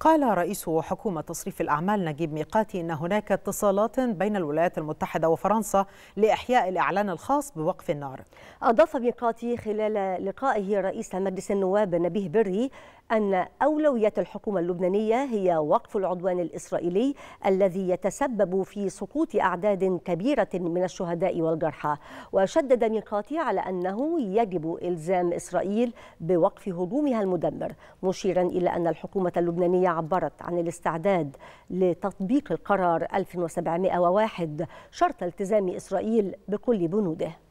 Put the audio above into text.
قال رئيس حكومة تصريف الأعمال نجيب ميقاتي إن هناك اتصالات بين الولايات المتحدة وفرنسا لإحياء الإعلان الخاص بوقف النار أضاف ميقاتي خلال لقائه رئيس مجلس النواب نبيه بري أن أولوية الحكومة اللبنانية هي وقف العدوان الإسرائيلي الذي يتسبب في سقوط أعداد كبيرة من الشهداء والجرحى وشدد ميقاتي على أنه يجب إلزام إسرائيل بوقف هجومها المدمر مشيرا إلى أن الحكومة اللبنانية عبرت عن الاستعداد لتطبيق القرار 1701 شرط التزام إسرائيل بكل بنوده